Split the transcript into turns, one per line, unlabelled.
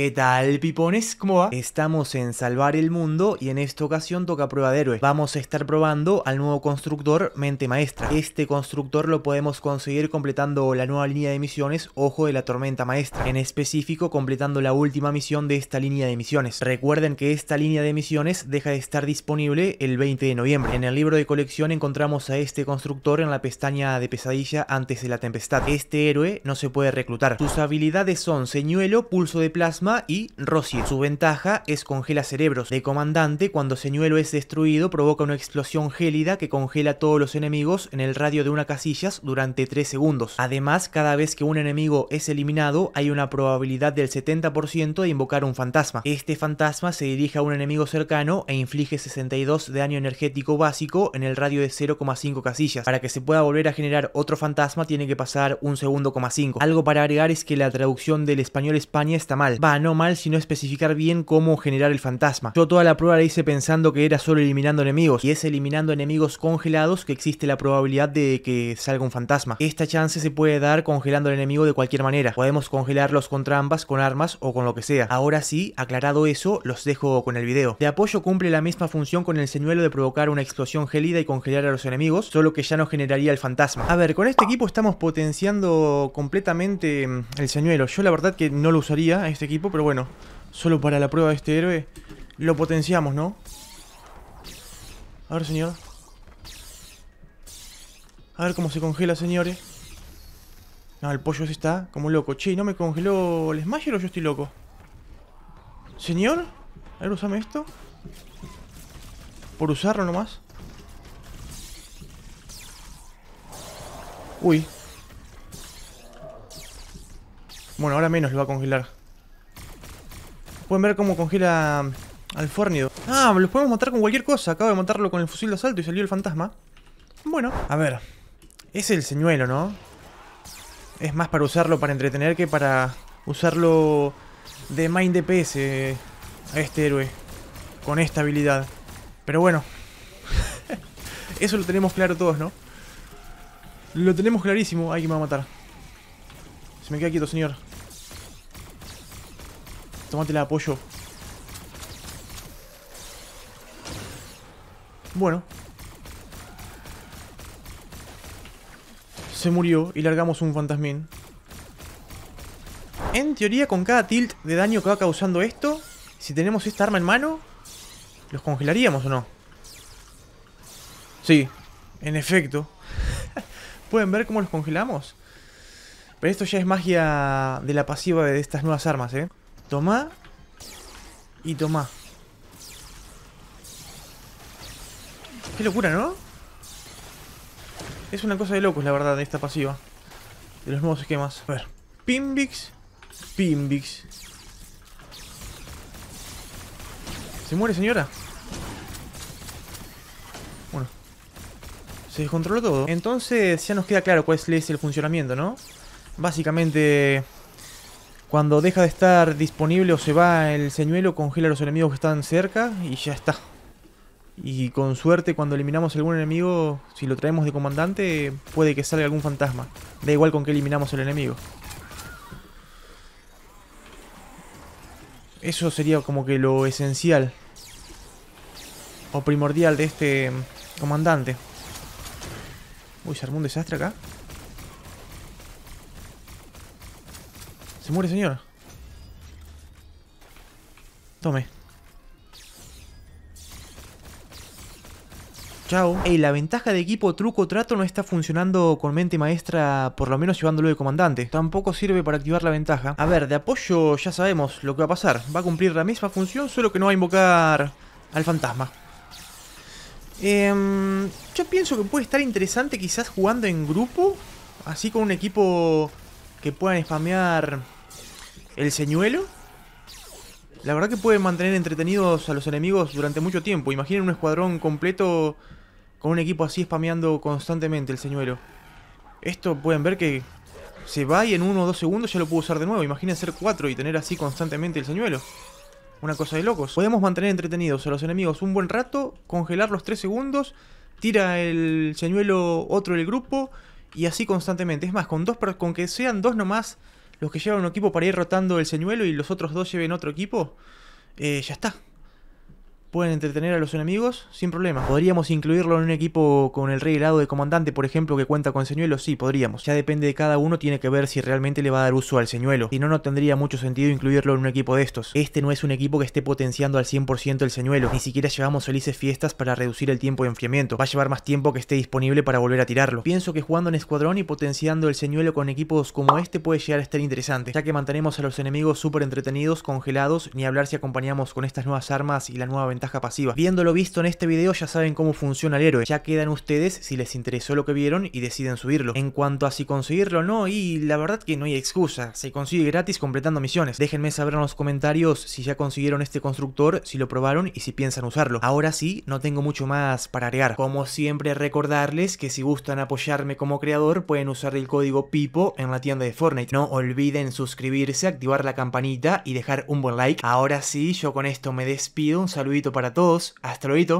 ¿Qué tal, pipones? ¿Cómo va? Estamos en Salvar el Mundo y en esta ocasión toca prueba de héroe. Vamos a estar probando al nuevo constructor Mente Maestra. Este constructor lo podemos conseguir completando la nueva línea de misiones Ojo de la Tormenta Maestra. En específico, completando la última misión de esta línea de misiones. Recuerden que esta línea de misiones deja de estar disponible el 20 de noviembre. En el libro de colección encontramos a este constructor en la pestaña de pesadilla antes de la tempestad. Este héroe no se puede reclutar. Sus habilidades son señuelo, pulso de plasma, y Rossi. Su ventaja es congela cerebros de comandante. Cuando Señuelo es destruido, provoca una explosión gélida que congela a todos los enemigos en el radio de una casillas durante 3 segundos. Además, cada vez que un enemigo es eliminado, hay una probabilidad del 70% de invocar un fantasma. Este fantasma se dirige a un enemigo cercano e inflige 62 de daño energético básico en el radio de 0,5 casillas. Para que se pueda volver a generar otro fantasma, tiene que pasar un segundo, 5. Algo para agregar es que la traducción del español España está mal no mal, sino especificar bien cómo generar el fantasma. Yo toda la prueba la hice pensando que era solo eliminando enemigos, y es eliminando enemigos congelados que existe la probabilidad de que salga un fantasma. Esta chance se puede dar congelando al enemigo de cualquier manera. Podemos congelarlos con trampas, con armas o con lo que sea. Ahora sí, aclarado eso, los dejo con el video. De apoyo cumple la misma función con el señuelo de provocar una explosión gélida y congelar a los enemigos, solo que ya no generaría el fantasma. A ver, con este equipo estamos potenciando completamente mm, el señuelo. Yo la verdad que no lo usaría, este equipo pero bueno, solo para la prueba de este héroe lo potenciamos, ¿no? A ver, señor. A ver cómo se congela, señores. Ah, el pollo se está como loco. Che, ¿no me congeló el Smasher o yo estoy loco? ¿Señor? A ver, usame esto. Por usarlo nomás. Uy. Bueno, ahora menos lo va a congelar. Pueden ver cómo congela al fornido. Ah, los podemos matar con cualquier cosa. Acabo de matarlo con el fusil de asalto y salió el fantasma. Bueno, a ver. Es el señuelo, ¿no? Es más para usarlo para entretener que para usarlo de mind DPS eh, a este héroe. Con esta habilidad. Pero bueno. Eso lo tenemos claro todos, ¿no? Lo tenemos clarísimo. Ay, que me va a matar. Se me queda quieto, señor. Tómate la apoyo. Bueno. Se murió y largamos un fantasmín. En teoría, con cada tilt de daño que va causando esto, si tenemos esta arma en mano, ¿los congelaríamos o no? Sí, en efecto. ¿Pueden ver cómo los congelamos? Pero esto ya es magia de la pasiva de estas nuevas armas, ¿eh? Tomá. Y toma. Qué locura, ¿no? Es una cosa de locos, la verdad, esta pasiva. De los nuevos esquemas. A ver. Pimbix. Pimbix. ¿Se muere, señora? Bueno. Se descontroló todo. Entonces ya nos queda claro cuál es el funcionamiento, ¿no? Básicamente cuando deja de estar disponible o se va el señuelo, congela a los enemigos que están cerca y ya está. Y con suerte cuando eliminamos algún enemigo, si lo traemos de comandante, puede que salga algún fantasma. Da igual con que eliminamos el enemigo. Eso sería como que lo esencial. O primordial de este mm, comandante. Uy, se armó un desastre acá. Se muere, señor. Tome. Chao. Hey, la ventaja de equipo truco trato no está funcionando con mente maestra, por lo menos llevándolo de comandante. Tampoco sirve para activar la ventaja. A ver, de apoyo ya sabemos lo que va a pasar. Va a cumplir la misma función, solo que no va a invocar al fantasma. Em, yo pienso que puede estar interesante quizás jugando en grupo, así con un equipo que puedan spamear ¿El señuelo? La verdad que puede mantener entretenidos a los enemigos durante mucho tiempo. Imaginen un escuadrón completo con un equipo así spameando constantemente el señuelo. Esto pueden ver que se va y en uno o dos segundos ya lo puedo usar de nuevo. Imaginen ser cuatro y tener así constantemente el señuelo. Una cosa de locos. Podemos mantener entretenidos a los enemigos un buen rato, congelar los tres segundos, tira el señuelo otro del grupo y así constantemente. Es más, con, dos, con que sean dos nomás los que llevan un equipo para ir rotando el señuelo y los otros dos lleven otro equipo, eh, ya está. Pueden entretener a los enemigos sin problema. ¿Podríamos incluirlo en un equipo con el rey de comandante, por ejemplo, que cuenta con señuelo? Sí, podríamos. Ya depende de cada uno, tiene que ver si realmente le va a dar uso al señuelo. y no, no tendría mucho sentido incluirlo en un equipo de estos. Este no es un equipo que esté potenciando al 100% el señuelo. Ni siquiera llevamos felices fiestas para reducir el tiempo de enfriamiento. Va a llevar más tiempo que esté disponible para volver a tirarlo. Pienso que jugando en escuadrón y potenciando el señuelo con equipos como este puede llegar a estar interesante, ya que mantenemos a los enemigos súper entretenidos, congelados, ni hablar si acompañamos con estas nuevas armas y la nueva ventaja pasiva. Viéndolo visto en este video ya saben cómo funciona el héroe, ya quedan ustedes si les interesó lo que vieron y deciden subirlo. En cuanto a si conseguirlo o no, y la verdad que no hay excusa, se consigue gratis completando misiones. Déjenme saber en los comentarios si ya consiguieron este constructor, si lo probaron y si piensan usarlo. Ahora sí, no tengo mucho más para agregar. Como siempre recordarles que si gustan apoyarme como creador pueden usar el código PIPO en la tienda de Fortnite. No olviden suscribirse, activar la campanita y dejar un buen like. Ahora sí, yo con esto me despido, un saludito para todos. Hasta luego.